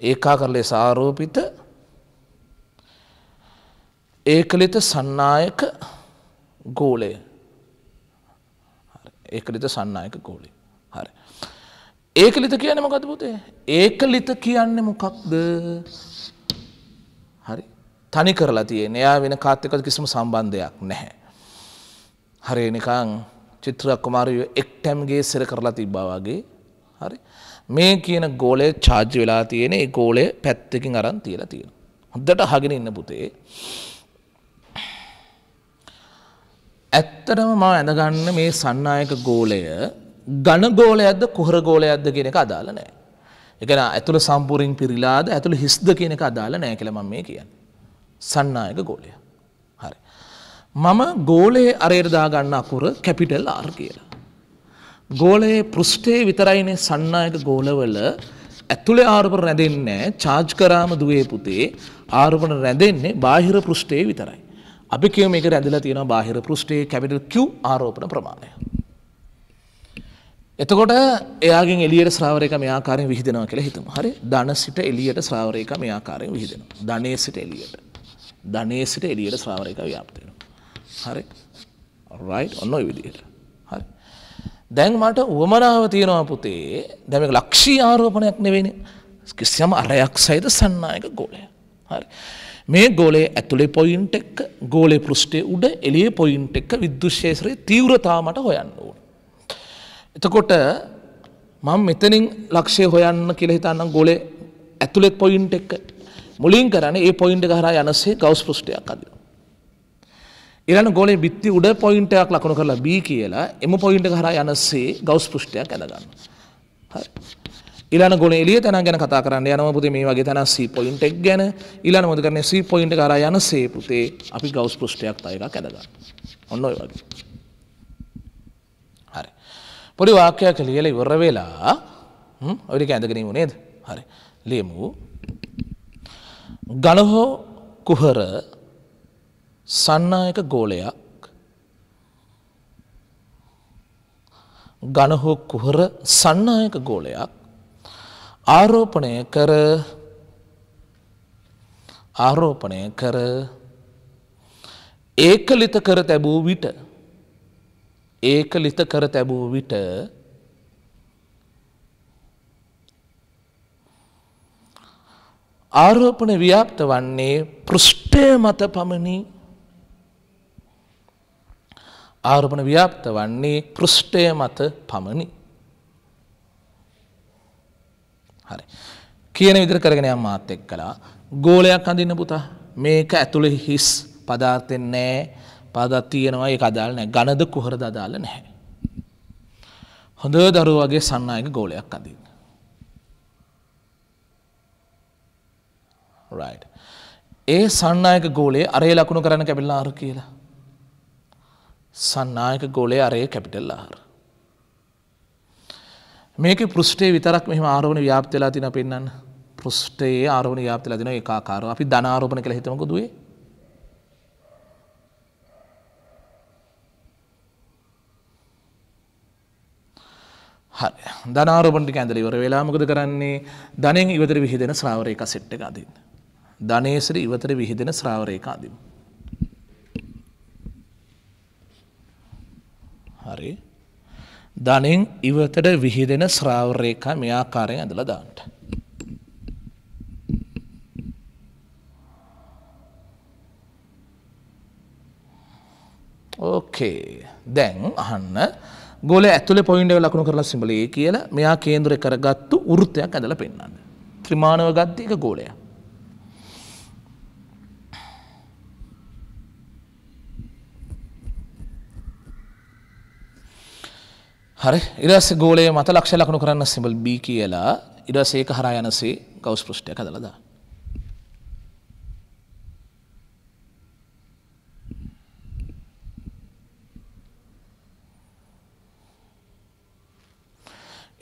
ඒකාකර ලෙස ආරෝපිත ඒකලිත සන්නායක ගෝලය ඒකලිත සන්නායක ගෝලය හරි. ඒකලිත කියන මොකද පුතේ ඒකලිත කියන්නේ මොකක්ද හරි තනි කරලා තියෙන එයා වෙන කාත්තකත් කිසිම සම්බන්ධයක් නැහැ. හරි නිකං චිත්‍රක් කුමාරය එක්ටැම්ගේ සෙර කරලා තිබ්බා වගේ හරි මේ කියන ගෝලය චාර්ජ් වෙලා තියෙන ඒ ගෝලය පැත්තකින් අරන් තියලා තියෙන. හොඳට අහගෙන ඉන්න පුතේ. ඇත්තටම මම ඇඳගන්න මේ සන්නායක ගෝලය ඝන ගෝලයක්ද කුහර ගෝලයක්ද කියන එක අදාළ නැහැ. ඒ කියන්නේ ඇතුළ සම්පූර්ණයෙන් පිරීලාද ඇතුළ හිස්ද කියන එක අදාළ නැහැ කියලා මම මේ කියන්නේ. සන්නායක ගෝලය. හරි. මම ගෝලයේ අරයට දාගන්න අකුර කැපිටල් R කියලා. ගෝලයේ පෘෂ්ඨයේ විතරයිනේ සන්නායක ගෝලවල ඇතුලේ ආරෝපණ රැඳෙන්නේ චාර්ජ් කරාම දුවේ පුතේ ආරෝපණ රැඳෙන්නේ බාහිර පෘෂ්ඨයේ විතරයි. අපි කියමු මේක රැඳිලා තියෙනවා බාහිර පෘෂ්ඨයේ කැපිටල් Q ආරෝපණ ප්‍රමාණය. එතකොට එයාගෙන් එළියට ශ්‍රාවරයක මේ ආකාරයෙන් විහිදෙනවා කියලා හිතමු. හරි? ධන සිට එළියට ශ්‍රාවරයක මේ ආකාරයෙන් විහිදෙනවා. ධනයේ සිට එළියට. ධනයේ සිට එළියට ශ්‍රාවරයක ව්‍යාප්ත වෙනවා. හරි? right ඔන්න ඔය විදිහට. දැන් මට උවමනාව තියෙනවා පුතේ දැම ලක්ෂී ආරෝපනයක් නෙවෙනි කිසියම අරයක් සහිත සන්නායක ගෝලය හරි මේ ගෝලේ ඇතුළේ පොයින්ට එක් ගෝලේ පෘෂ්ටේ උඩ එළිය පොයින්ට එක්ක විද්දුශේෂරයේ තීව්‍රතාමට හොයන්න ඕන එතකොට මම මෙතනින් ලක්ෂය හොයන්න කියලා හිතන්නම් ගෝලේ ඇතුළෙත් පොයින්ට එක්ක මුලින් කරන්නේ ඒ පොයින්ට හරහා යනසේ ගවුස් පෘෂ්ටයක් අදිනවා ඉරන්න ගොලේ බිත්ති උඩ පොයින්ටයක් ලකුණු කරලා බී කියලා එම පොයින්ට හර යනසේ ගෞස් පෘෂ්ටයක් ඇඳගන්න. ඉලන ගොල එලිය තැන ගැන කතා කරන්න යනම පුතේ මේ වගේ තැන සී පොයින්ට් එක ගැන ඊළඟ මොකද කරන්නේ සී පොයින්ට් එක හරහා යනසේ පුතේ අපි ගෞස් පෘෂ්ටයක් තව එකක් ඇඳගන්න. ඔන්න ඔය වගේ. හරි. පොඩි වාක්‍යයක් ලියලා ඉවර වෙලා හ්ම් ඔය ටික ඇඳගෙන ඉමු නේද? හරි. ලියමු. ගලහෝ කුහර සන්නායක ගෝලයක් ගණහෝ කුහර සන්නායක ගෝලයක් ආරෝපණය කර ආරෝපණය කර ඒකලිත කර තැබූ විට ඒකලිත කර තැබූ විට ආරෝපණ ව්‍යාප්ත වන්නේ පෘෂ්ඨය මත පමණි ආරමුණ ව්‍යාප්ත වන්නේ පෘෂ්ඨය මත පමණි. හරි. කියන විදිර කරගෙන යම් මාත් එක් කලා ගෝලයක් අඳන්න පුතා මේක ඇතුළෙ හිස් පදාර්තෙන් නෑ පදත් තියෙනවා ඒ අදාල් නෑ ගණද කුහර දදාල නැහැ. හොඳ දරුවගේ සන්නායක ගෝලයක් අඳන්න. ඒ සන්නායක ගෝලේ අරේ ලකුණු කරන්න කැබිල්ලා අර කියලා සන්නායක ගෝලය අරය කැපිටල් ආහාර. මේක පෘෂ්ටේ විතරක් මෙම ආරෝණ ව්‍යාප්තලා තින පෙන්න්න පෘෂ්ටයේ ආරෝණ ්‍යාපතල දින එකකාර අපි ධනාරෝපණ කළ හිතමක දේ හරි ධනාරෝපණටි ඇඳලිවර වෙලාමකද කරන්නේ ධනෙන් ඉවතර විහිදෙන ශ්‍රාවරයක සෙට්ට එකකාදන්න. ධනේසර ඉවතර විහිදෙන ශ්‍රාවරයකාදීම. හරි ධනෙන් ඉවතට විහිදෙන ශ්‍රාවරේකා මේ ආකාරයෙන් ඇඳලා දාන්න. ඕකේ. දැන් අහන්න ගෝලය ඇතුලේ පොයින්ට් එක ලකුණු කරලා සිඹලේ කියලා මෙයා කේන්දරේ කරගත්තු වෘත්තයක් ඇඳලා පෙන්වන්න. ත්‍රිමාණව ගත්ත එක ගෝලයක්. හරි ඉරස ගෝලය මත ලක්ෂ ලකුණු කරන්න සිඹල් බි කියලා ඉරස ඒක හරා යනසේ ගෞස් පෘෂ්ටය කදලදා.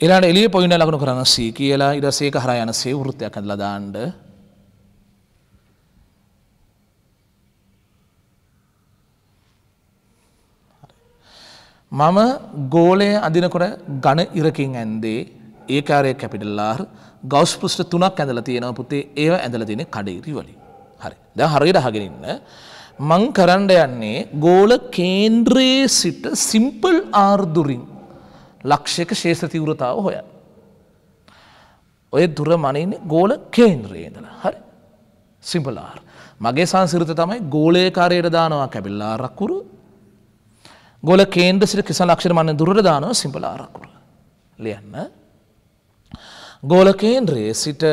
එලාට එලිය පොයින ලකුණු කරන්න සී කියලා ඉරසේක හරා යනසේ වෘත්තයක් ඇදලදාන්ඩ මම ගෝලය අදිනකොට ගණ ඉරකින් ඇන්දේ ඒකාරය කැපිටල්ලාර් ගෞස් පෘෂ්ට තුනක් ඇඳල තියෙනව පුතේ ඒව ඇඳල දෙන කඩේරි වලින් හරි ද හරියට හගෙනන්න මං කරන්ඩ යන්නේ ගෝල කේන්ද්‍රයේ සිට සිම්පල් ආර්දුරින් ලක්ෂයක ශේෂතිවරතාව හොය ඔය දුර මනන ගෝල කේන්ද්‍රයේදල හරි සිම්පලාර් මගේ සංසිරත තමයි ගෝලයකාරයට දානවා කැබිල්ලා රක්කුරු ගොල කේන්ද්‍ර සිට කිසල් අක්ෂරමන්න දුරට දානව සිම්පල ආරක්කුර ලියන්න ගෝල කේන්ද්‍රයේ සිට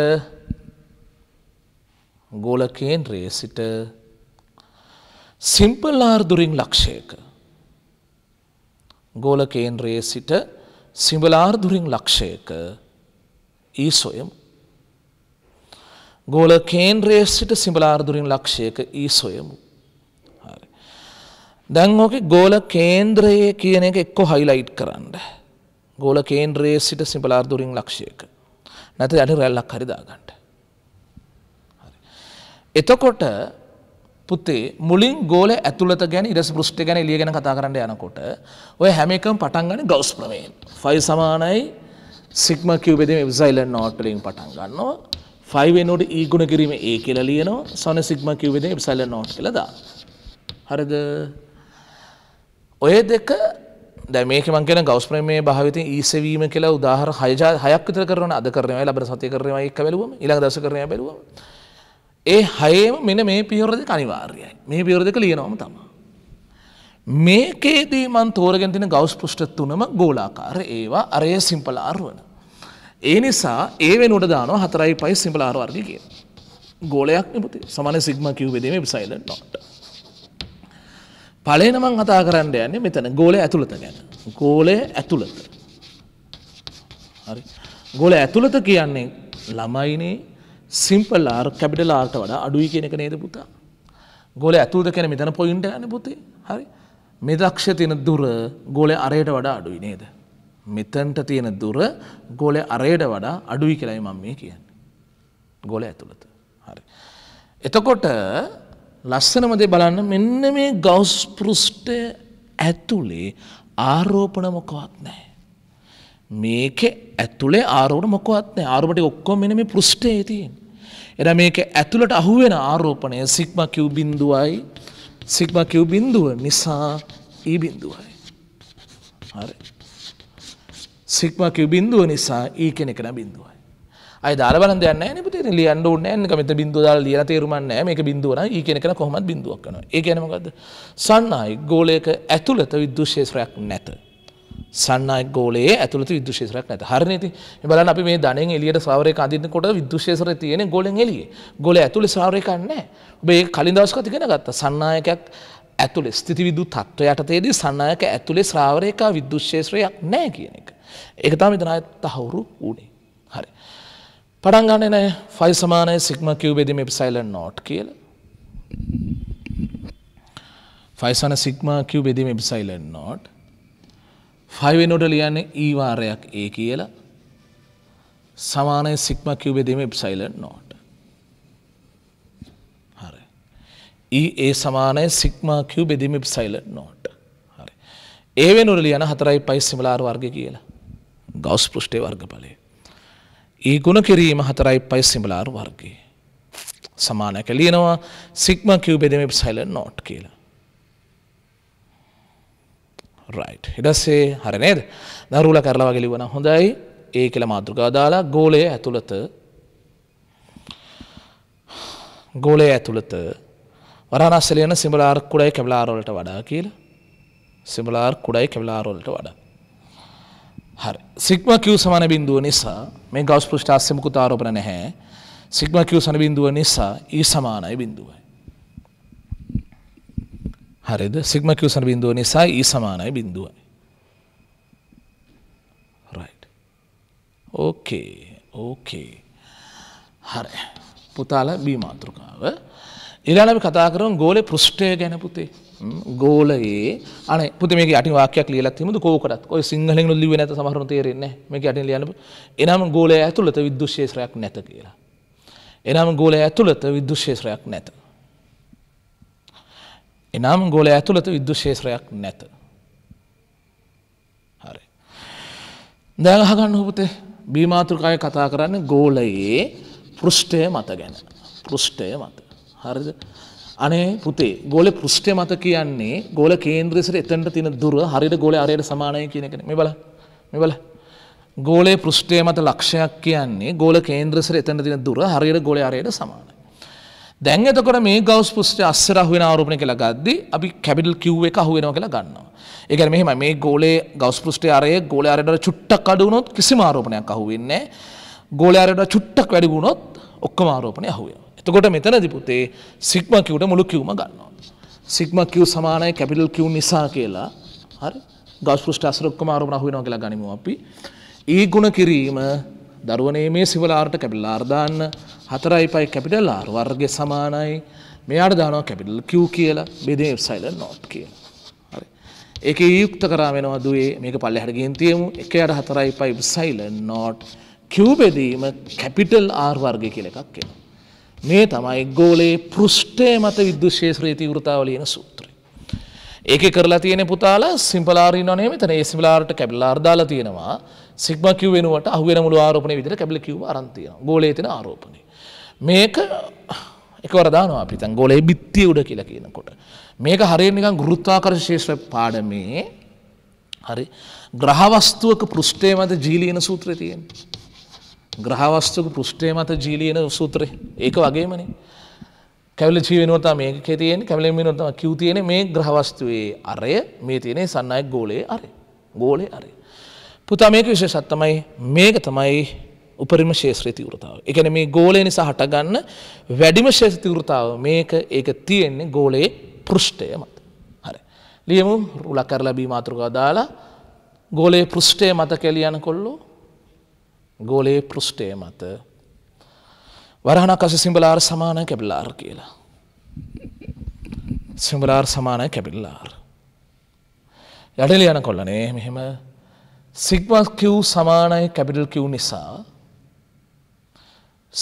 ගෝල කේන්ද්‍රයේ සිට සිම්පල්ලාර් දුරින් ලක්ෂයක ගෝල කේන්ද්‍රයේ සිට සිම්බලාර් දුරින් ලක්ෂයක ඊසොයම් ගෝල කේන්ද්‍රයේ සිට සිම්බලාර් දුරින් ලක්ෂයක ඊසොයමු දැන් ඕකේ ගෝල කේන්ද්‍රයේ කියන එක එක්ක හයිලයිට් කරන්න. ගෝල කේන්ද්‍රයේ සිට සිඹලාර් දුරින් ලක්ෂයක. නැත්නම් යට රැල්ලක් හරි දාගන්න. හරි. එතකොට පුතේ මුලින් ගෝල ඇතුළත ගැන ඉරස් පෘෂ්ඨය ගැන එළිය ගැන කතා කරන්න යනකොට ඔය හැම එකම පටන් ගන්න ගවුස් ප්‍රමේයෙන්. ෆයි සමානයි සිග්ම කියව් බෙදීම එප්සයිලන් නෝට් වලින් පටන් ගන්නවා. ෆයි වෙනුවට E ගුණ කිරීම A කියලා ලියනවා. සොන සිග්ම කියව් බෙදීම එප්සයිලන් නෝට් කියලා දානවා. හරිද? ඔය දෙක දැමේක මංගෙන ගෞස්ප්‍රමේ භාවිතය ඊසවීම කියලා උදාහර හයජා හයක් විතර කරන අද කරනවයි ලබර සති කරනවා එක් බැලුවම ඊළඟ දවස කරනවා බැලුවම ඒ හයේම මෙන්න මේ පියවර දෙක අනිවාර්යයි මේ පියවර දෙක ලියනවම තමයි මේකේදී මන් තෝරගෙන තියෙන ගෞස් පෘෂ්ඨ තුනම ගෝලාකාර ඒවා අරය සිම්පල් ආර් වන ඒ නිසා ඒ වෙනුවට දානවා 4.5 සිම්පල් ආර් වර්ගය කියලා ගෝලයක් නෙපති සමාන සිග්මා කිව්වේ දේ මේ සයිලන්ට් නොට් පලේන මං කතා කරන්න යන්නේ මෙතන ගෝලය ඇතුළත ගැන. ගෝලය ඇතුළත. හරි. ගෝල ඇතුළත කියන්නේ ළමයිනේ සිම්පල් ආර් කැපිටල් ආර්ට වඩා අඩුයි කියන එක නේද පුතා. ගෝල ඇතුළත කියන මෙතන පොයින්ට යන පුතේ. හරි. මෙදක්ෂ තියෙන දුර ගෝලය අරයට වඩා අඩුයි නේද. මෙතන්ට තියෙන දුර ගෝලය අරයට වඩා අඩුයි කියලයි මම මේ කියන්නේ. ගොල ඇතුළත. හරි. එතකොට ලස්සනම දේ බලන්න මෙන්න මේ ගෞස් පෘෂ්ඨය ඇතුලේ ආරෝපණ මොකවත් නැහැ. මේක ඇතුලේ ආරෝපණ මොකවත් නැහැ. ආරෝපණ ටික ඔක්කොම මෙන්න මේ පෘෂ්ඨයේ තියෙන. එතන මේක ඇතුලට අහුවෙන ආරෝපණය සිග්මා Q බිඳුවයි සිග්මා Q බිඳුව නිසා E බිඳුවයි. හරි. සිග්මා Q බිඳුව නිසා E කියන එක න බිඳුවයි. අය දාලා බලන්න දෙයක් නැහැ නේ පුතේ. ඉතින් ලියන්න ඕනේ නැහැ නිකන් මෙතන බින්දුව දාලා ලියලා තේරුමක් නැහැ. මේක බින්දුව නම් ඊ කියන එක කොහොමවත් බින්දුවක් කරනවා. ඒ කියන්නේ මොකද්ද? සන්නායික ගෝලයක ඇතුළත විද්‍යුත් ක්ෂේත්‍රයක් නැත. සන්නයි ගෝලයේ ඇතුළත විදුශේෂරක් නැත හරින ති බලන් අපි මේ ධනෙන් එලියට සාවරය අදින්නකොට විදුශේෂර තියෙන ගොලෙන් එලිය ගොල ඇතුළි සාවරයකන්නෑ ඔබේ කලින් දවස් කතිගෙන ගත්ත සන්නායකයක් ඇතුළේ ස්තිති විදු තත්ත්ව යටතේදී සන්නායක ඇතුළේ ශ්‍රාවරයකා විදුශේෂ්‍රයක් නෑ කියන එක. එක තාම විදනාය තහවුරු වනේ. පටන් ගන්න නෑ ෆයි සමානය සික්ම කිව්බෙදීම එපිසයිලන් නෝට් කියල ෆයිසන සික්ම කිව් බෙදීම එපිසයිලන් නෝට් ෆයිවෙනොට ලියන්න ඊවාරයක් ඒ කියල සමානය සික්ම කිව් බෙදීම එපිසයිලන් නෝට් හරි ඒ ඒ සමානය සික්ම කිව් බෙදීම එපිසයිලන් නෝට් හරි ඒවෙනුර ලියන හතරයි පයිස් සිමලාර වර්ග කියලා ගෞස් පෘෂ්ටේ වර්ග පලේ ඒ ගුණ කිරීම හතරයි පයි සිඹලාරු වර්ගේ. සමානක ලියනවා සික්ම කිව් බෙදම සයිල නෝට් කියලා. රයි් හිඩස්සේ හරනේද දරුල කරලා ගලිවන හොඳයි ඒ කියල මාතෘකා දාලා ගෝලය ඇතුළත ගෝලය ඇතුළත වරනස්සලයන සිඹලාර් කුඩයි කැබලාරොලට වඩා කියල සිඹලාර් කුඩයි කැබලාරොලට වඩා හරි සික්ම කිව් සමන බින්දුව නිසා මේ ගෞස් පෘෂ්ඨ අස්සෙමකුත් ආරෝපණ නැහැ. සිග්මා කියු සන බිඳුව නිසා E සමානයි බිඳුවයි. හරිද? සිග්මා කියු සන බිඳුව නිසා E සමානයි බිඳුවයි. right. okay okay. හරි. පුතාලා B මාතෘකාව ඉරලම කතා කරන ගෝලය පෘෂ්ටය ගැන පුතේ. ගෝලයේ අන පුතේ අටිවාක්‍යයක් ලියලා තිබුණු කෝකටත් ඔය සිංහලෙන් ලිව්වේ නැත සමහරව තේරෙන්නේ නැහැ. මේක අටින් ලියන්න. එනනම් ගෝලය ඇතුළත විද්‍යුත් ක්ෂේත්‍රයක් නැත කියලා. එනම් ගෝලය ඇතුළත විද්‍යුත් ක්ෂේත්‍රයක් නැත. එනම් ගෝලය ඇතුළත විද්‍යුත් ක්ෂේත්‍රයක් නැත. හරි. දැන් අහගන්න පුතේ බීමාත්‍රකාය කතා කරන්නේ ගෝලයේ පෘෂ්ඨය මත ගැන. පෘෂ්ඨය මත හරිද අනේ පුතේ ගෝල පෘෂ්ඨය මත කියන්නේ ගෝල කේන්ද්‍රසිර එතනට තියෙන දුර හරියට ගෝලේ අරයට සමානයි කියන එකනේ. මේ බලන්න. මේ බලන්න. ගෝලයේ පෘෂ්ඨය මත ලක්ෂයක් කියන්නේ ගෝල කේන්ද්‍රසිර එතනට තියෙන දුර හරියට ගෝලේ අරයට සමානයි. දැන් එතකොට මේ ගවුස් පෘෂ්ඨය අස්සර අහු වෙන ආරෝපණය කියලා ගද්දි අපි කැපිටල් Q එක අහු වෙනවා කියලා ගන්නවා. ඒ කියන්නේ මෙහෙමයි මේ ගෝලයේ ගවුස් පෘෂ්ඨයේ අරය ගෝලයේ අරයට චුට්ටක් අඩු වුණොත් කිසිම ආරෝපණයක් අහු වෙන්නේ නැහැ. ගෝලයේ අරයට චුට්ටක් වැඩි වුණොත් ඔක්කොම ආරෝපණය අහු වෙනවා. තකොට මෙතනදි පුතේ සිග්ම කිව්ට මුළු කිව්ම ගන්නවා. සිග්ම කිව් සමානයි කැපිටල් කිව් නිසා කියලා හරි ගස් පෘෂ්ට අසරක්කම ආරමුණ අහු වෙනවා කියලා ගනිමු අපි. ඊ e ගුණ කිරීම දරුවනේ මේ සිවල ආරට කැපිටල් ආර් දාන්න 4යි කැපිටල් ආර් වර්ගය සමානයි මෙයාට දානවා කැපිටල් Q කියලා බෙදේ එප්සයිලන් නෝට් කියලා. හරි. ඒකේ e යුක්ත කරා වෙනවා දුවේ මේක පල්ලෙහාට ගිහින් තියමු 1යට 4යි එප්සයිලන් නෝට් Q බෙදීම කැපිටල් R වර්ගය කියලා එකක් එනවා. මේ තමයි ගෝලයේ පෘෂ්ඨය මත විද්දුශේෂ්‍රී තීවෘතාව ලියන සූත්‍රය. ඒක කරලා තියෙන පුතාලා සිම්පලාරින් වනේ මෙතන ඒ සිම්පලාරට කැබිලා අර්දාලා තියෙනවා සිග්මා කිව් වෙනුවට අහු වෙන මුළු ආරෝපණය විදිහට කැබිලා කිව්ව අරන් තියෙනවා. ගෝලයේ තියෙන ආරෝපණය. මේක එකවර දානවා අපි දැන් ගෝලයේ බිත්තිය උඩ කියලා කියනකොට. මේක හරියට නිකන් ගුරුත්වාකර්ෂණ ශේෂ්ත්‍ර පාඩමේ හරි ග්‍රහවස්තුවක පෘෂ්ඨය මත ජීලීන සූත්‍රය තියෙනවා. ග්‍රහවස්තුක පෘෂ්ටය මත ජීලියන සූත්‍රය ඒක වගේමන කැවල ජීවනතා මේක තියෙන කැවලෙම නොතම කිව් තියෙන මේ ග්‍රහවස්තුවේ අරය මේ තියනෙ සන්නයි ගෝලය අර ගෝලය අරය පුතා මේක විශේෂත් තමයි මේක තමයි උපරිම ශේත්‍රය තිවෘතාව එකන මේ ගෝලය නිසා හටගන්න වැඩිම ශේෂ තිවෘතාව මේක ඒක තියෙන්නේ ගෝලයේ පෘෂ්ටය මත හරි ලියමු රුලකර ලැබී මාතෘකා දාලා ගෝලයේ පෘෂ්ටය මත කෙලියන කොල්ලෝ ගෝලයේ පෘෂ්ටය මත වරහනක් අස සිම්බලාර් සමානය කැබිල්ලාර් කියලා. සිම්බලාර් සමානය කැබිල්ලාර්. යඩල යන කොල්ලනේ මෙහෙම සිග්මස් කිව් සමානයි කැබිටල් කිව් නිසා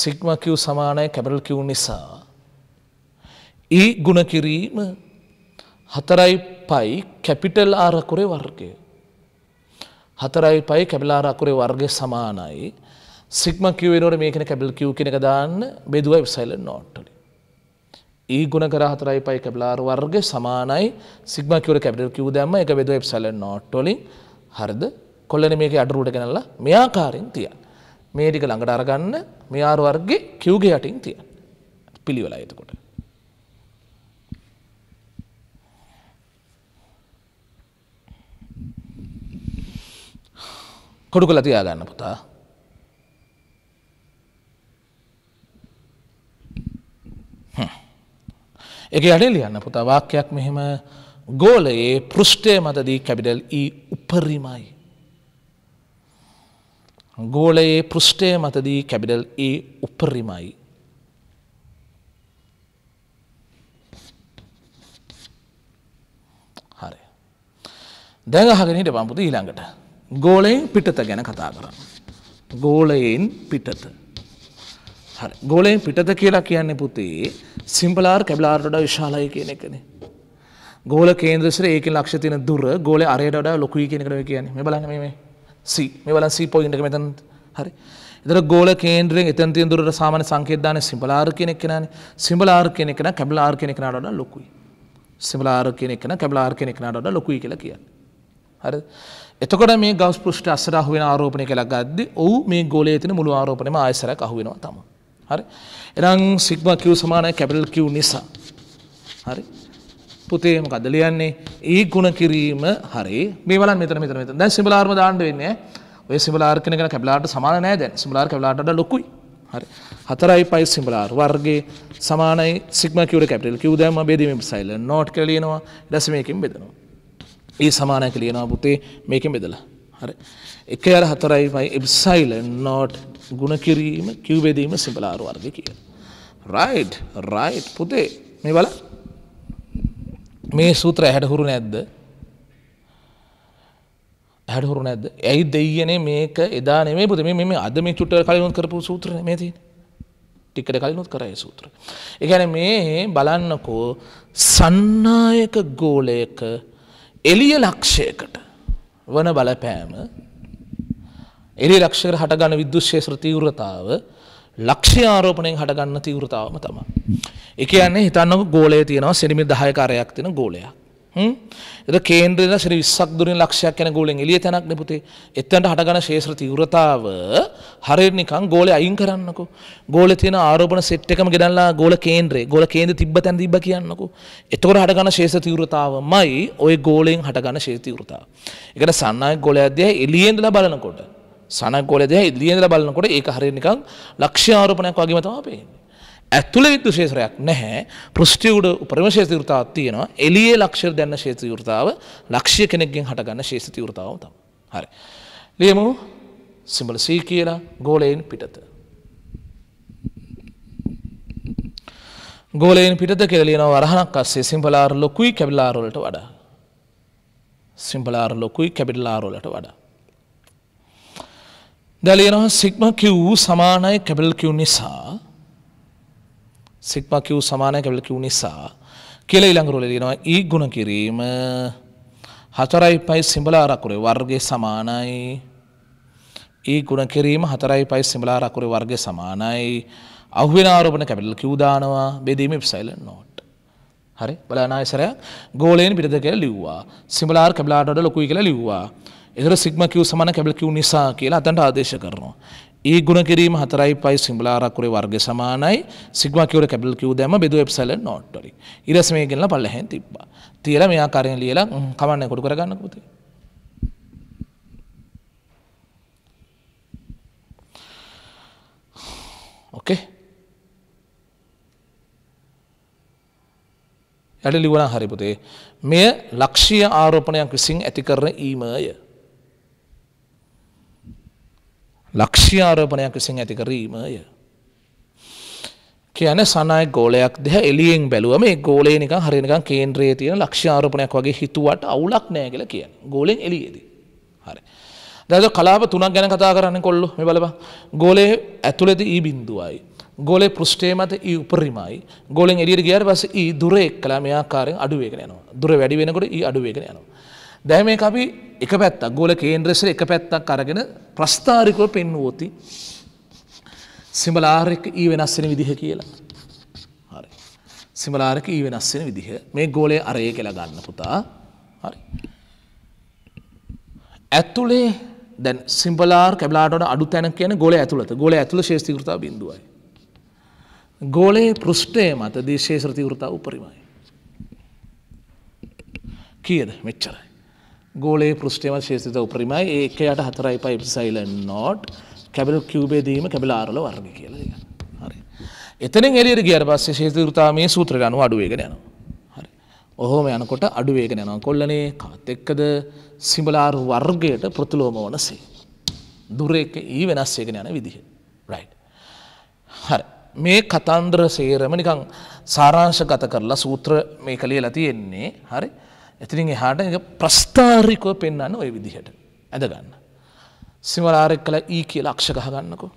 සිග්ම කිව් සමානයි කැබිටල් කිව් නිසා ඒ ගුණ කිරීම හතරයි පයි කැපිටල් ආරකුරේ වර්ගය හතරයි පයි කැබිලා රකුරේ වර්ග සමානයි සික්ම කිවෙනට මේකන කැබිල් කිව් කෙනෙක දාන්න බෙදුව වෙබ්සයිල නොට්ටලි ඒ ගුණ කර හතරයි පයි කැබිලාර වර්ග සමානයි සික්ම කිවර කැබිල් කිව් දැම එක බෙදුව වෙබ්සයිල නොට්ටොලින් හරිද කොල්ලන මේක අඩරුට ගැනල්ලා මෙයාකාරින් තිය. මේටික ළඟට අරගන්න මෙයාර වර්ගේ කිව්ගේ යටින් තිය පිළිවෙලා එතකොට. කොටු කළ තියාගන්න පුතා. එක අඩේ ලියන්න පුතා වාක්‍යයක් මෙහෙම ගෝලයේ පෘෂ්ටය මතදී කැපිටල් ඊ e උපරිමයි. ගෝලයේ පෘෂ්ටය මතදී කැපිටල් ඒ e උපරිමයි. හරි. දැඟ හගෙනට පම්පුති ඊළඟට. ගෝලයෙන් පිටත ගැන කතා කරන්න. ගෝලයෙන් පිටත. ගෝලයෙන් පිටත කියලා කියන්නේ පුතේ සිම්පලාර් කැබලාර්ට විශාලයි කියන එකනේ. ගෝල කේන්ද්‍රශ්‍ර ඒක ලක්ෂ තින දුර ගෝල අරයට වඩා ලොකුයි කියන කරව කියන්නේ මේ බලන්න මේ සී මේ බලන්න සී පොයින්ට් එක මෙතන හරි එතන ගෝල කේන්ද්‍රයෙන් එතන තියෙන දුරට සාමාන්‍ය සංකේත දාන සිම්බලාර් කියන එක නෑනේ සිම්බලාර් කියන එක නෑ කැබලාර් කියන එක නට වඩා ලොකුයි සිම්බලාර් කියන එක නෑ කැබලාර් කියන එක නට වඩා ලොකුයි කියලා කියන්නේ හරිද එතකොට මේ ගස් පෘෂ්ට අස්සර අහුවෙන ආරෝපණය කළා ගද්දි ඔව් මේ ගෝලයේ තියෙන මුළු ආරෝපණයම ආයසරයක් අහුවෙනවා තමයි. හරි. එහෙනම් සිග්මා Q සමානයි කැපිටල් Q නිසා. හරි. පුතේ මොකද ලියන්නේ? E ගුණ කිරීම හරි. මේ බලන්න මෙතන මෙතන මෙතන. දැන් සිම්බල් ආර්ම දාන්න වෙන්නේ. ඔය සිම්බල් ආර් කියන එක කැපිටල් ආර්ට සමාන නෑ දැන්. සිම්බල් ආර් කැපිටල් ආර්ට වඩා ලොකුයි. හරි. 4යි සිම්බල් ආර් වර්ගයේ සමානයි සිග්මා Q ර කැපිටල් Q දැම්ම බෙදීමේ සයිලන්ට් නෝට් කියලා ලියනවා. ඊට පස්සේ මේකෙන් බෙදනවා. ඒ සමානයක ලියනවා පුතේ මේකෙන් බෙදලා. හරි. එක අර හතරයි පයි එප්සයිලන් නෝට් ගුණ කිරීම කිව් බෙදීම සිඹල ආර වර්ගය කියලා. රයිට් රයිට් පුතේ මේ බලන්න. මේ සූත්‍රය ඇහැට හුරු නැද්ද? ඇහැට හුරු නැද්ද? ඇයි දෙයියනේ මේක එදා නෙමෙයි පුතේ මේ මේ අද මේ චුට්ටර කලින් කරපු සූත්‍රනේ මේ තියෙන්නේ. ටිකට කලිනුත් කරය සූත්‍ර. ඒ කියන්නේ මේ බලන්නකෝ සන්නායක ගෝලයක එලිය ලක්ෂයකට වන බලපෑම එලි ලක්ෂකර හටගන්න විද්දුශේෂ්‍ර තීවරතාව ලක්ෂ්‍ය ආරෝපණයෙන් හටගන්න තීවරතාවම තමයි. එක කියන්නේ හිතන්නක ගෝලය තියෙනවා සෙනිමි දහයකාරයක් තියෙන ගෝලයක්. එත කේන්ද්‍රන ශ්‍රී විස්සක් දුරින් ලක්ෂයක් යන ගෝලෙන් එළිය තැනක් නෙපුතේ එතනට හටගන ශේෂ්‍ර තීව්‍රතාව හරියට නිකන් ගෝලේ අයින් කරන්නකෝ ගෝලේ තියෙන ආරෝපණ සෙට් එකම ගෙනල්ලා ගෝල කේන්ද්‍රේ ගෝල කේන්ද්‍ර තිබ්බ තැන තිබ්බ කියන්නකෝ එතකොට හටගන ශේෂ්‍ර තීව්‍රතාවමයි ওই ගෝලෙන් හටගන ශේෂ්‍ර තීව්‍රතාව. ඒකට සන්නායක ගෝලයක් දිහා එළියෙන් ඉඳලා බලනකොට සනක් ගෝලය දිහා එළියෙන් ඉඳලා බලනකොට ඒක හරියට නිකන් ලක්ෂ්‍ය ආරෝපණයක් වගේම තමයි පේන්නේ. ඇතුළ විද්දු ශේත්‍රයක් නැහැ පෘෂ්ටි උඩ උපරිම ශේත්‍ර විවෘතාවක් තියෙනවා එළියේ ලක්ෂ්‍ය දැන්න ශේත්‍ර විවෘතාව ලක්ෂ්‍ය කෙනෙක්ගෙන් හටගන්න ශේත්‍ර විවෘතාව තමයි හරි ලියමු සිම්බල C කියලා ගෝලයෙන් පිටත ගෝලයෙන් පිටත කියලා ලියනවා වරහනක් අස්සේ සිම්බලාර ලොකුයි කැබිලාර වලට වඩා සිම්බලාර ලොකුයි කැබිලාර වලට වඩා දැන් ලියනවා සිග්මා Q සමානයි කැබිල් Q නිසා සික්මා කිව් සමානය කැවල කිව් නිසා කියල ඉළංගරුල දෙනවා ඒ e ගුණ කිරීම හතරයි පයි සිඹලාරකුරේ වර්ගය සමානයි ඒ e ගුණ කිරීම හතරයි පයි සිඹලාරකුරේ වර්ගය සමානයි අහුවෙන ආරෝපණ කැපිටල් කිව් දානවා බෙදීම වෙබ්සයිලන්ට් නෝට් හරි බලන්න ආයසරයක් ගෝලයෙන් පිටත කියලා ලිව්වා සිඹලාර කැබිලාට වඩා ලොකුයි කියලා ලිව්වා ඒතර සිග්මා කිව් සමාන කැබිටල් කිව් නිසා කියලා අතන්ට ආදේශ කරනවා ඒ ගුණ කිරීම හතරයි පයි සිම්බලාරක්කුරේ වර්ග සමානයි සිගමකිවට කැබල් කිව් දැම බෙදු එප්සල නොට්ටරි ඉරස මේ ගෙනල පල්ලහැන් තිබ්බ තියල මෙයා කරෙන් ලියලා කමන්න කොටු කරගන්න පුතේ ඕකේ යට ලිවන හරිපුතේ මෙය ලක්ෂීය ආරෝපණයක් විසින් ඇති කරන ඊමය ලක්ෂ්‍යාරෝපණයක් විසින් ඇති කිරීමය. කියන සනයි ගෝලයක් දෙහ එලියෙන් බැලුවම මේ ගෝලේ නිකන් හරිනිකන් කේන්ද්‍රයේ තියෙන ලක්ෂ්‍යාරෝපණයක් වගේ හිතුවට අවුලක් නැහැ කියලා කියන්නේ. ගෝලෙන් එළියේදී. හරි. දැන් කලාප තුනක් ගැන කතා කරන්නේ කොල්ලෝ මේ බලපන්. ගෝලයේ ඇතුළේදී E බිඳුවයි. ගෝලේ පෘෂ්ඨයේ මත E උපරිමයි. ගෝලෙන් එළියට ගියාට පස්සේ E දුර එක්කලා මේ ආකාරයෙන් අඩු වෙගෙන යනවා. දුර වැඩි වෙනකොට E අඩු වෙගෙන යනවා. දැම මේ අපි එක පැත්තක් ගෝල කේන්ද්‍රෙස එක පැත්තක් අරගෙන ප්‍රස්ථාරිකව පෙන්වෝති සිමලාරක ඊ e වෙනස්සෙන විදිහ කියලා හරි සිමලාරක ඊ e වෙනස්සෙන විදිහ මේ ගෝලය අරය කියලා ගන්න පුතා හරි ඇතුළේ දැන් සිම්බලාර් කැබලාටන අඩු තැන කියන ගොල ඇතුළත ගොල ඇතුළ ශේෂතිකෘතා බිඳුවයි ගෝලයේ පෘෂ්ටය මත දේශේෂ්‍රතිකෘතා උපරිමයි කියද මෙච්චරයි ගෝලේ පෘෂ්ටයම ශේෂිත උපරිමයි ඒක යට හතරයි පයි සයිලන් නෝට් කැබල කිව්බේදීම කැබල ආරල වර්ණ කියල හරි එතනින් එලියට ගියර පස්සේ ශේතෘතාමේ සූත්‍ර ගනු අඩුවේගෙන යනවා හරි ඔහොම යනකොට අඩුවේගෙන යනවා කොල්ලනේ කාත් එක්කද සිඹලාරු වර්ගයට ප්‍රතුලෝම වනසේ දුරේක ඊ e වෙනස්සේගෙන යන විදිහ රයි් හරි මේ කතන්දර සේරම නිකං සාරාංශ ගත කරලා සූත්‍ර මේ කළේ ලතියෙන්නේ හරි එතිරින් එහාට ප්‍රස්ථාරිකව පෙන්න්න ඔය විදිහට ඇදගන්න. සිමරාරෙක් කළ ඒ කිය ලක්ෂ ගහගන්නකෝ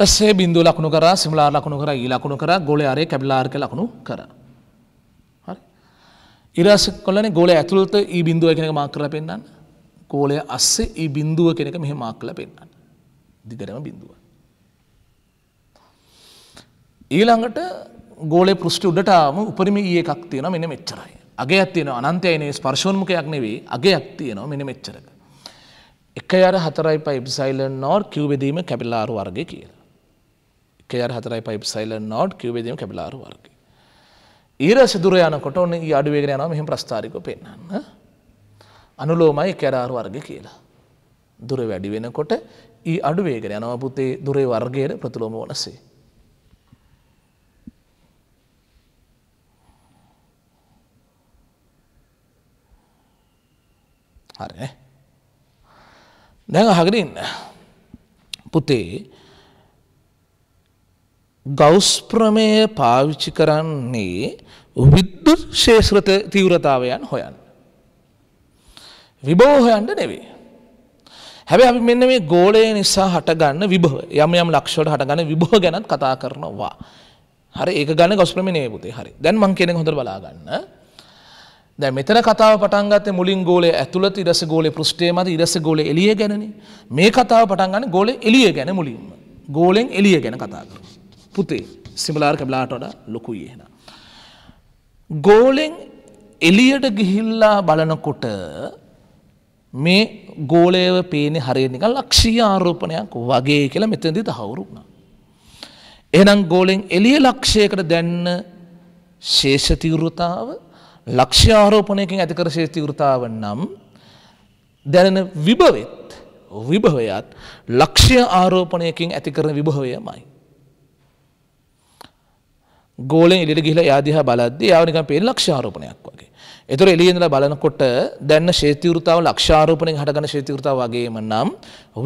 ඩස්සේ බින්දුව ලකුණු කර සිමලා ලකුණු කර ඊ ලකුණු කර ගොල අරය කැබිලාර්ක ලකුණු කර ඉරස කොලන ගොල ඇතුළත ඒ බින්දුව කෙනෙක මාක් කරල පෙන්න්න ගෝලය අස්සේ ඒ බින්දුව කෙනෙක මෙහ මාක් කල පෙන්න්න දිගරම බින්දුව ඊළඟට ගෝලය පෘෂ්ටි උඩටාම උපරිම ඒ e එකක් තියෙන මෙන මෙච්චරයි අගේ ඇත්තියන අනන්තයනේ ස්පර්ශෝන්මකයක් නෙවේ අගේ ඇත්තියනවා මෙන මෙච්චරක එක අර හතරයි පයිබ්සයිලන් නෝර් කිව්වෙදීම කැපිල්ලාරු වර්ග කියලා කර හතරයි පයි සයිල නොට් කිවේදීම කැබිලාර වර්ග. ඊර සිදුර යනකොට ඔන්න ඒ අඩුවේගෙන යනවා මෙහෙම ප්‍රස්ථාරික පෙන්වන්න. අනුලෝමයි කැරාර වර්ග කියලා. දුර වැඩි වෙනකොට ඊ අඩුවේගෙන යනවා පුතේ දුරේ වර්ගයට ප්‍රතිලෝම වනසේ. හරි දැන් අහගෙන ඉන්න. පුතේ ගෞස් ප්‍රමේය පාවිච්චි කරන්නේ විද්‍යුත් ශේෂ්‍රත තීව්‍රතාවයන් හොයන්. විභව හොයන්ට නෙවේ. හැබැයි අපි මෙන්න මේ ගෝලය නිසා හටගන්න විභව යම් යම් ලක්ෂවලට හටගන්න විභව ගැනත් කතා කරනවා. හරි ඒක ගන්න ගොස් ප්‍රමේය නෙවෙයි පුතේ. හරි. දැන් මං කියන්නේ හොඳට බලා ගන්න. දැන් මෙතන කතාව පටන් ගත්තේ මුලින් ගෝලය ඇතුළත ඉරස ගෝලයේ පෘෂ්ඨයේ මත ඉරස ගෝලයේ එළිය ගැනනේ. මේ කතාව පටන් ගන්න ගෝලයේ එළිය ගැන මුලින්ම. ගෝලෙන් එළිය ගැන කතා කරනවා. පුතේ සිමලාර්ක බ්ලාට වඩා ලොකුයි එහෙන. ගෝලෙන් එලියට ගිහිල්ලා බලනකොට මේ ගෝලයව පේනෙ හරිනික ලක්ෂී ආරෝපණයක් වගේ කියලා මෙතැදි තහවුරුුණා. එහනම් ගෝලෙන් එලිය ලක්ෂයකට දැන්න ශේෂතිවෘතාව ලක්ෂ්‍යාරෝපණයකින් ඇතිකර ශේෂතිවෘතාව නම් දැනෙන විභවෙත් විභවයත් ලක්ෂ්‍ය ආරෝපණයකින් ඇතිකරන විභවයමයි. ගෝලෙන් ඉඩට ගිහිලා යාදිහා බලද්දී යාව නිකන් පේන ලක්ෂාරෝපණයක් වගේ. ඒතර එළියේ ඉඳලා බලනකොට දැන්න ශේතිවෘතාව ලක්ෂාරෝපණයෙන් හටගන්න ශේතිවෘතාව වගේම නම්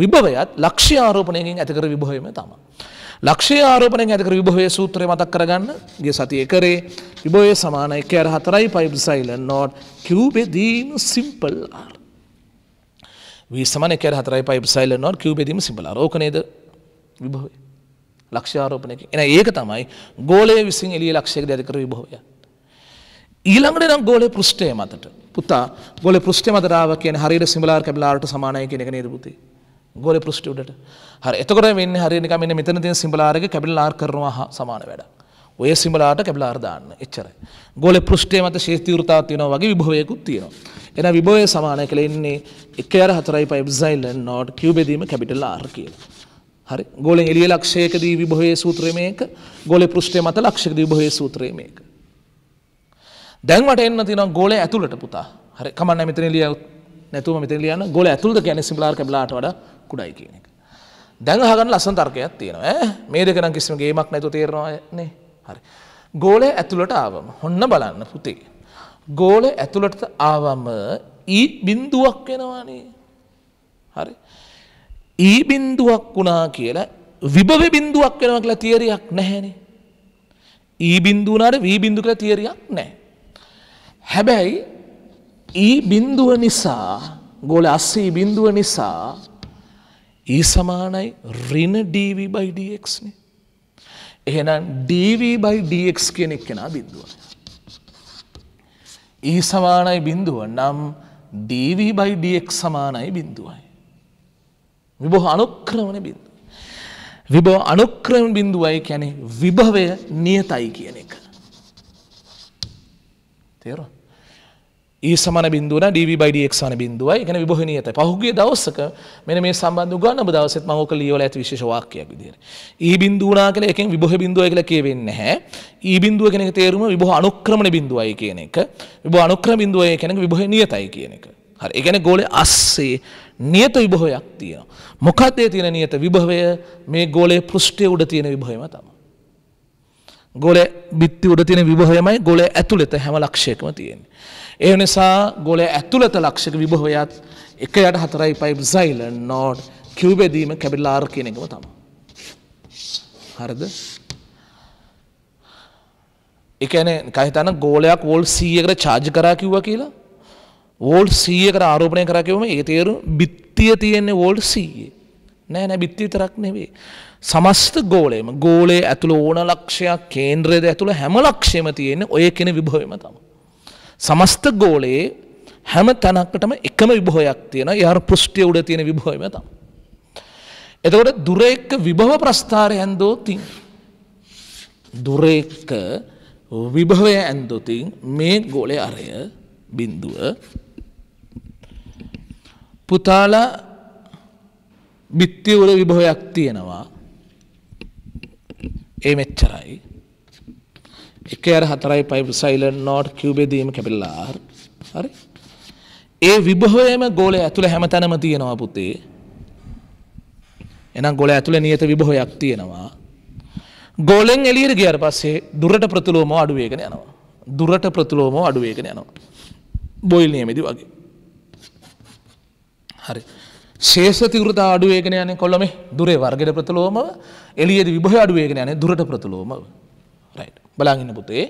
විභවයත් ලක්ෂාරෝපණයෙන් ඇති කර විභවයම තමයි. ලක්ෂය ආරෝපණයෙන් ඇති කර විභවයේ සූත්‍රය මතක් කරගන්න ගිය සතියේ කරේ විභවයේ සමානයි kr 4යි 5 silent not cube දීම simple r. v සමානයි kr 4යි 5 silent not cube දීම simple r. ඕක නේද විභවය. ලක්ෂාරෝපනයක එන ඒක තමයි ගෝලය විසින් එලිය ලක්ෂයක දැරිකර විභවය. ඊළඟට නම් ගෝලය පෘෂ්ඨය මතට පුතා ගොල පෘෂ්ඨ මතරාව කියන හරියට සිමලාර් කැබලාට සමානය කියන එක නිර්බුති. ගොල පෘෂ්ටි උඩට හරි එතකොට වෙන්න හරිනික මෙන්න මෙතන තියෙන සිඹලාරක කැබලාර් කරනවා සමාන වැඩක්. ඔය සිඹලාට කැබලාර් දාන්න එච්චරයි. ගොල පෘෂ්ඨයේ මත ශේෂ්ඨී වෘතාවක් තියෙනවා වගේ විභවයකුත් තියෙනවා. එන විභවය සමානය කියලා ඉන්නේ 1.45 epsilon not q බෙදීම කැපිටල් r කියලා. හරි ගෝලෙන් එළිය ලක්ෂයකදී විභවයේ සූත්‍රය මේක ගෝලේ පෘෂ්ඨය මත ලක්ෂයකදී විභවයේ සූත්‍රය මේක දැන් මට එන්න තියෙනවා ගෝලේ ඇතුළට පුතා හරි කමන්න මෙතන එළිය නැතුව මෙතන ලියන්න ගෝල ඇතුළද කියන්නේ සිම්ප්ලාර් කැබලාට වඩා කුඩයි කියන එක දැන් අහගන්න ලස්සන තර්කයක් තියෙනවා ඈ මේ දෙක නම් කිසිම ගේමක් නැතුව තේරෙනවා නේ හරි ගෝලය ඇතුළට ආවම හොන්න බලන්න පුතේ ගෝලය ඇතුළට ආවම ඊ බින්දුවක් වෙනවානේ හරි ඊ බින්දුවක් වුණා කියලා විභව බින්දුවක් වෙනවා කියලා තියරියක් නැහැනේ. ඊ බින්දුව උනාට වී බින්දු කියලා තියරියක් නැහැ. හැබැයි ඊ බින්දුව නිසා ගෝල 80 බින්දුව නිසා ඊ සමානයි ඍණ dv dx නේ. එහෙනම් dv dx කියන එක කෙනා බින්දුව. ඊ සමානයි බින්දුව නම් dv dx සමානයි බින්දුවයි. විභව අනුක්‍රමණ බිඳු. විභව අනුක්‍රම බිඳුවයි කැනේ විභවය නියතයි කියන එක. තේරු. E ඒ සමන බින්දුවන DVBDX සමන බින්දුවයි කියන්නේ විභව නියතයි. පහුගිය දවසක මෙන්න මේ සම්බන්ධ උගන්වන ඔබ දවසෙත් මම ඔක ලියවලා ඇති විශේෂ වාක්‍යයක් විදියට. ඊ e බින්දුව උනා කියලා එකෙන් විභව බින්දුවයි කියලා කියවෙන්නේ නැහැ. ඊ e බින්දුව කියන එක තේරුම විභව අනුක්‍රමණ බින්දුවයි කියන එක. විභව අනුක්‍රම බින්දුවයි කියන එක විභව නියතයි කියන එක. හරි. ඒ කියන්නේ ගෝලයේ අස්සේ නියත විභවයක් තියෙනවා. මොකක්දේ තියෙන නියත විභවය මේ ගෝලය පෘෂ්ටය උඩ තියෙන විභවයම තම. ගොල බිත්ති උඩ තියෙන විභහයමයි ගොල ඇතුළෙත හැම ලක්ෂයකම තියෙන්. ඒ නිසා ගොල ඇතුළත ලක්ෂක විභහොයත් එක යට හතරයි පයි සයිල නෝඩ් කිව්බෙදීම කැබිල්ලාර් කියන එකම තම. හරද එකන කහිතන ගෝලයක් වෝල් සීයකට චාජ කරා කිව්ව කියලා වෝල් සීයකට ආරෝපණය කරකිවම ඒ තේරු බිත් බිත්තිය තියෙන්නේ වෝල්ඩ් සීයේ නෑ නෑ බිත්ති විතරක් නෙවේ. සමස්ත ගෝලයම ගෝලේ ඇතුළ ඕන ලක්ෂයක් කේන්ද්‍රයද ඇතුළ හැම ලක්ෂයම තියෙන ඔය කෙන විභවම තම. සමස්ත ගෝලයේ හැම තැනක්කටම එකම විභහයක් තියෙන යාර පෘෂ්ටිය උඩ තියෙන විභහම තම්. එතකොට දුර එක්ක විභව ප්‍රස්ථාරය ඇන්දෝතින්. දුර එක්ක විභවය ඇන්දෝතින් මේ ගෝලය අරය බින්දුව පුතාලා බිත්තිවල විභවයක් තියෙනවා ඒ මෙච්චරයි එක අර හතරයි පයි සයිලන් නෝට් කිව්බෙදීම කැපිල්ලාර් හරි ඒ විභහයම ගෝල ඇතුළ හැම තැනම තියෙනවා පුතේ එනම් ගොල ඇතුළ නියත විභහොයක් තියෙනවා ගෝලෙන් එලියට ගියර පස්සේ දුරට ප්‍රතුලෝම අඩුවේගෙන යනවා දුරට ප්‍රතුලෝම අඩුවේගෙන යනවා බොයිල් නියමෙදි වගේ හරි. ශේෂ තිවෘත අඩුවේගෙන යන කොළමේ දුරේ වර්ගයට ප්‍රතුලෝමව එළියට විභය අඩුවේගෙන යන දුරට ප්‍රතුලෝමව. රයිට්. බලන් ඉන්න පුතේ.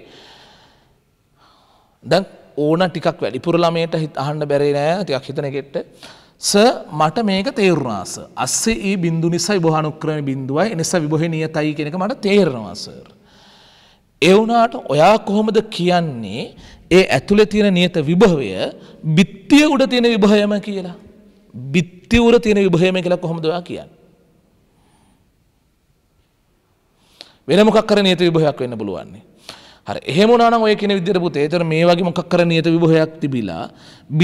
දැන් ඕන ටිකක් වැඩිපුර ළමයට හිත අහන්න බැරේ නෑ ටිකක් හිතන එකට. ස මට මේක තේරුණා සර්. අස්සේ ඊ බින්දු නිසා විභව අනුක්‍රම බින්දුවයි එනිසා විභව නියතයි කියන එක මට තේරෙනවා සර්. ඒ වුණාට ඔයා කොහොමද කියන්නේ ඒ ඇතුලේ තියෙන නියත විභවය බිත්තිය උඩ තියෙන විභවයම කියලා? බිත්තිවර තියෙන විභහයම කියලා කොහොමද ඔයා කියන්නේ? වෙන මොකක් කර නියත විභවයක් වෙන්න පුළුවන්නේ. හරි එහෙම වුණා නම් ඔය කියන විදිහට පුතේ. ඒතර මේ වගේ මොකක් කර නියත විභවයක් තිබිලා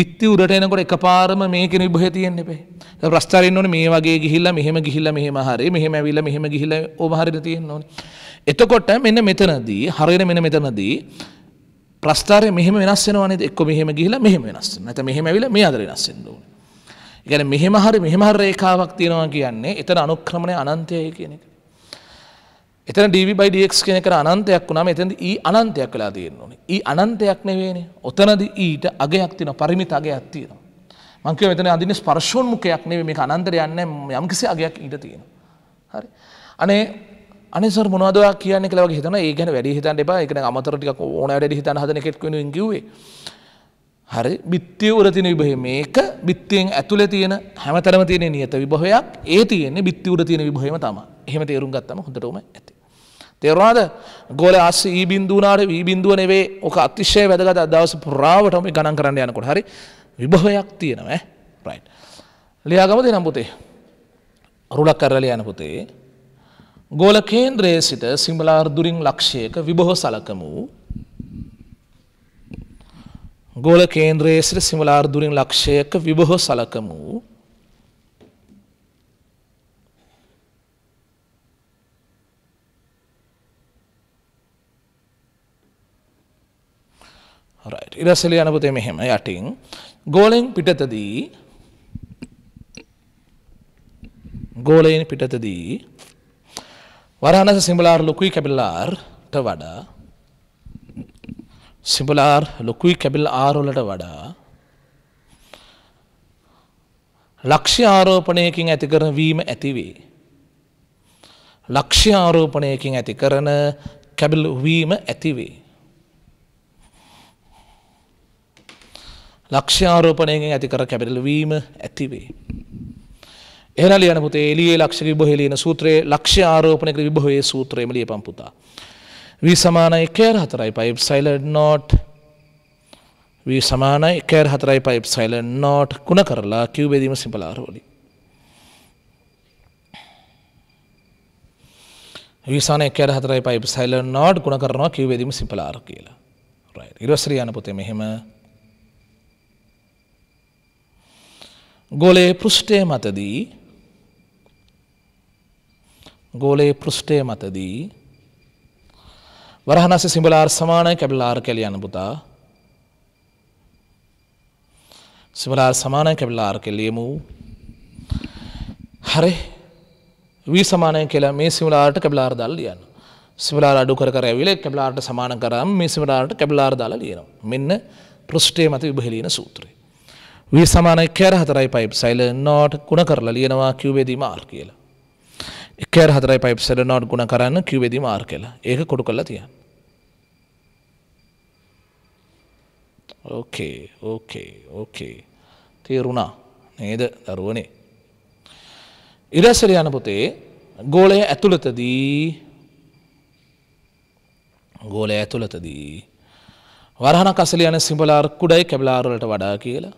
බිත්ති උඩට එනකොට එකපාරම මේ කියන විභවය තියෙන්න එපේ. ඒක ප්‍රස්තාරින්න ඕනේ මේ වගේ ගිහිල්ලා මෙහෙම ගිහිල්ලා මෙහෙම හරි මෙහෙම ඇවිල්ලා මෙහෙම ගිහිල්ලා ඕම හරියට තියෙන්න ඕනේ. එතකොට මෙන්න මෙතනදී හරියට මෙන්න මෙතනදී ප්‍රස්තාරය මෙහෙම වෙනස් වෙනවා නේද? එක්ක මෙහෙම ගිහිල්ලා මෙහෙම වෙනස් වෙනවා. නැත්නම් මෙහෙම ඇවිල්ලා මේ අතර වෙනස් වෙන්න ඕනේ. ගැන මෙහෙම හරි මෙහෙමහර රේකාවක් තියෙනවා කියන්නේ එතන අනුක්‍රමණය අනන්තයය කියන එක. එතන ඩBයිඩක් කියන කර අනන්තයක් වුණම එතැද ඒ අනන්තයක් වෙලා තියෙන්න ඕනේ ඒ අනන්තයක් නෙවේනේ ඔතනද ඊට අගයක් තින පරිමිත අගයක් තියෙනවා. මංකව මෙතන අදින ස්පර්ශෝන් මුකයක් නෙවේ මේ අනන්තර යන්න යම්කිසි අගයක් ඊට තියෙන. හරි. අනේ අනිසර මොනවදවා කියන්නේ කියලා වගේ හිතන ඒ ගැන වැඩි හිතන්න එපා ඒක අමතර ටික ඕන වැඩි හිතන්න හදන එකෙක් වෙනුවෙන් කිව්වේ හරි බිත්තිය උර තියෙන විභවය මේක බිත්තියෙන් ඇතුලේ තියෙන හැමතැනම තියෙන නියත විභවයක් ඒ තියෙන්නේ බිත්ති උර තියෙන විභවයම තමයි. එහෙම තේරුම් ගත්තම හොඳටම ඇති. තේරුණාද? ගෝලයේ අස් E බිඳුව උනාට V බිඳුව නෙවෙයි. ඔක අතිශය වැදගත් දවස් පුරාවටම මේ ගණන් කරන්න යනකොට. හරි. විභවයක් තියෙනවා ඈ. රයිට්. ලියාගමු දෙනම් පුතේ. රුලක් කරලා ලියන්න පුතේ. ගෝල කේන්ද්‍රයේ සිට සිඹලාර් දුරින් ලක්ෂයක විභව සලකමු. ගෝල කේන්ද්‍රයේ සිට සිමලාර් දුරින් ලක්ෂයක විභව සලකමු. right ඉරසල යන පුතේ මෙහෙම යටින් ගෝලෙන් පිටතදී ගෝලයෙන් පිටතදී වරහනස සිමලාර් ලොකුයි කැබිලාර්ට වඩා සිඹලාර් ලොකුයි කැබිල් ආරොලට වඩා ලක්ෂ්‍ය ආරෝපණයකින් ඇති කරන වීම ඇතිවේ. ලක්ෂ්‍ය ආරෝපණයකින් ඇති කරන කැබිල් වීම ඇතිවේ. ලක්ෂ්‍ය ආරෝපණයකින් ඇති කර කැබිල් වීම ඇතිවේ. එහල යන පුතේ එලියේ ලක්ෂ විභහෙලියන සූත්‍රයේ ලක්ෂ්‍ය ආරෝපණයක විභවයේ සූත්‍රයම ලියපම් පුතා. V සමානයි කෑර් හතරයි පයි සයිලඩ් නෝට් V සමානයි කෑර් හතරයි පයි සයිලන් නෝට් කුණ කරලා කිව්බෙදීම සිම්පලාරෝලි විසාන කෑර හතරයි පයි සයිලන් නෝට් ගුණ කරනවා කිව්බෙදීම සිම්පලාර කියලා ඉරස්්‍රී යන පොතේ මෙහෙම ගොලේ පෘෂ්ටය මතදී ගෝලයේ පෘෂ්ටය මතදී වරහනස සිඹලාර් සමානයි කැබිලාර් කැල යන පුතා සිඹලාර් සමානයි කැබිලාර් කෙලියමු හරි වී සමානය කියලා මේ සිමලාට කැබිලාර් දල් ලියන්න සිමලා අඩු කර ඇවිල කැබිලාට සමාන කරම් මේ සිමලාට කැබිලාර් දාලා ලියනවා මෙන්න පෘෂ්ටේ මත විභහලීන සූත්‍රය වී සමානය කෑර හතරයි පයිප් සයිල නෝට් ගුණ කරලා ලියනවා කිව්වේදී මාර් කියලා එකෑර හතරයි පයිප් සෙල නෝට් ගුණ කරන්න කිව්වේදී මාර් කියලා ඒක කොඩු කරලා තියන්න ඕකේ ඕකේ ඕකේ තේරුණා නේද දරුවනේ. ඉරැසර යන පොතේ ගෝලය ඇතුළතදී ගෝලය ඇතුළතදී වරහන කසල යන සිඹලාර් කුඩයි කැබලාරලට වඩා කියලා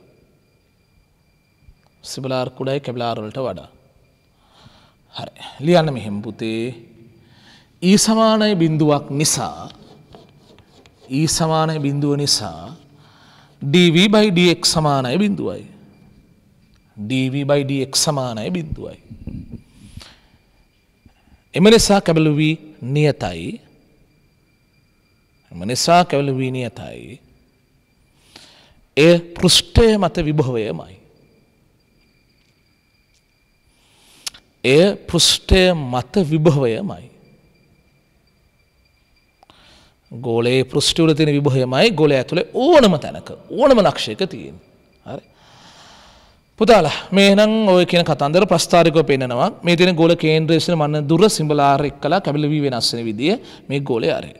සිබලාර් කුඩයි කැබලාරලට වඩා හරි ලියන්න මෙහෙම පුතේ ඊ සමානය බිඳුවක් නිසා ඊ සමානය බිඳුව නිසා dv/dx සමානයි බිඳුවයි. dv/dx සමානයි බිඳුවයි. එම නිසා කැබළු වී නියතයි. එම නිසා කැබළු වී නියතයි. එය පෘෂ්ඨය මත විභවයමයි. එය පෘෂ්ඨය මත විභවයමයි. ගෝලයේ පෘෂ්ටිවල තියෙන විභහයමයි ගොල ඇතුළේ ඕනම තැනක ඕනම ලක්ෂයක තියෙන් හරි පුතාල මේනම් ඔය කියන කතන්දර ප්‍රස්ථාරිකව පෙන්නවා මේ තින ගොල කේන්ද්‍රේශන මන්න දුර සිඹලාරෙක් කලා කැබිලවී වෙනස්සන විදිිය මේ ගොලේ අරේ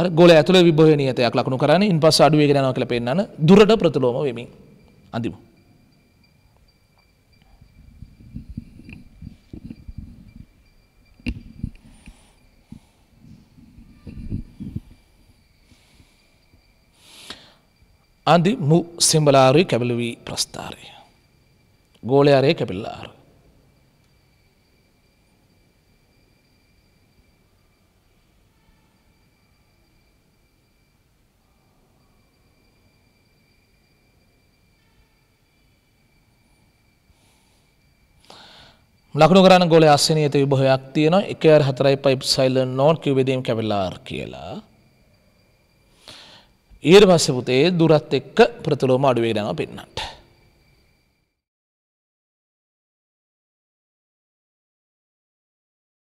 හර ගොල ඇතුළ විභහනියතයක් ලකුණු කරන්න ඉන් පස් අඩුවේ ගෙනනවා කළ පෙන්න්න දුරට ප්‍රතිලෝම වෙමින් අඳිමු අධි මු සිම්බලාරී කැබිලි වී ප්‍රස්ථාරය. ගෝලයාරය කැපිල්ලාර. ලකුණුගරන ගොල අස්සනීත විභහයක් තියෙන එක හතරයි පයිප් සයිල්ල නෝන් කිවවිදීම් කැවිල්ලාර් කියලා ඊර් පස්ස පුතේ දුරත් එක්ක ප්‍රතුලෝම අඩුවේ නඟ පෙන්න්නට.